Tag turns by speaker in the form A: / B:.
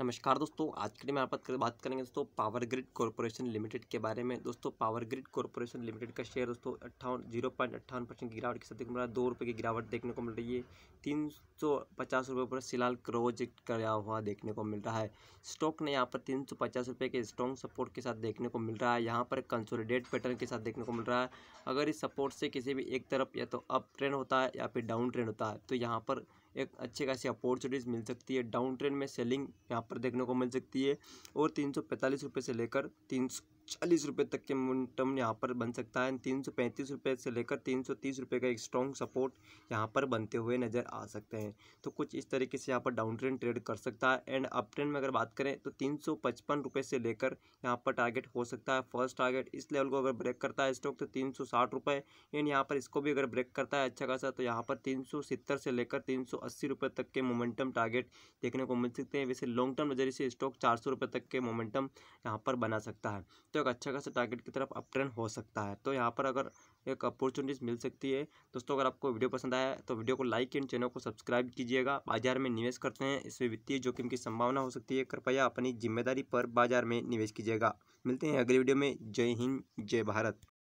A: नमस्कार दोस्तों आज के लिए मैं आप बात करेंगे दोस्तों पावर ग्रिड कॉरपोरेशन लिमिटेड के बारे में दोस्तों पावर ग्रिड कॉरपोरेशन लिमिटेड का शेयर दोस्तों अट्ठावन जीरो पॉइंट अट्ठावन परसेंट गिरावट के साथ देखने मिल रहा है दो रुपये की गिरावट देखने को मिल रही है तीन सौ पचास रुपये पर सिलाल क्रोज कराया हुआ देखने को मिल रहा है स्टॉक ने यहाँ पर तीन सौ पचास रुपये के स्ट्रॉन्ग सपोर्ट के साथ देखने को मिल रहा है यहाँ पर कंसोलिडेट पैटर्न के साथ देखने को मिल रहा है अगर इस सपोर्ट से किसी भी एक तरफ या तो अप ट्रेंड होता है या फिर डाउन ट्रेंड होता है तो यहाँ पर एक अच्छे खासी अपॉर्चुनिटीज़ मिल सकती है डाउन ट्रेंड में सेलिंग यहाँ पर देखने को मिल सकती है और तीन सौ पैंतालीस रुपये से लेकर तीन चालीस रुपये तक के मोमेंटम यहाँ पर बन सकता है तीन सौ पैंतीस रुपये से लेकर तीन सौ तीस रुपये का एक स्ट्रॉन्ग सपोर्ट यहाँ पर बनते हुए नज़र आ सकते हैं तो कुछ इस तरीके से यहाँ पर डाउन ट्रेंड ट्रेड कर सकता है एंड अप ट्रेंड में अगर बात करें तो तीन सौ पचपन रुपये से लेकर यहाँ पर टारगेट हो सकता है फर्स्ट टारगेट इस लेवल को अगर ब्रेक करता है स्टॉक तो तीन सौ साठ रुपये एंड यहाँ पर इसको भी अगर ब्रेक करता है अच्छा खासा तो यहाँ पर तीन सौ सत्तर से लेकर तीन सौ अस्सी रुपये तक के मोमेंटम टारगेट देखने को मिल सकते हैं वैसे लॉन्ग टर्म नज़रिए से स्टॉक चार सौ रुपये तक के मोमेंटम यहाँ पर बना सकता है तो एक अच्छा खासा टारगेट की तरफ अपट्रेंड हो सकता है तो यहाँ पर अगर एक अपॉर्चुनिटीज़ मिल सकती है दोस्तों अगर आपको वीडियो पसंद आया तो वीडियो को लाइक एंड चैनल को सब्सक्राइब कीजिएगा बाजार में निवेश करते हैं इसमें वित्तीय जोखिम की संभावना हो सकती है कृपया अपनी जिम्मेदारी पर बाजार में निवेश कीजिएगा मिलते हैं अगले वीडियो में जय हिंद जय भारत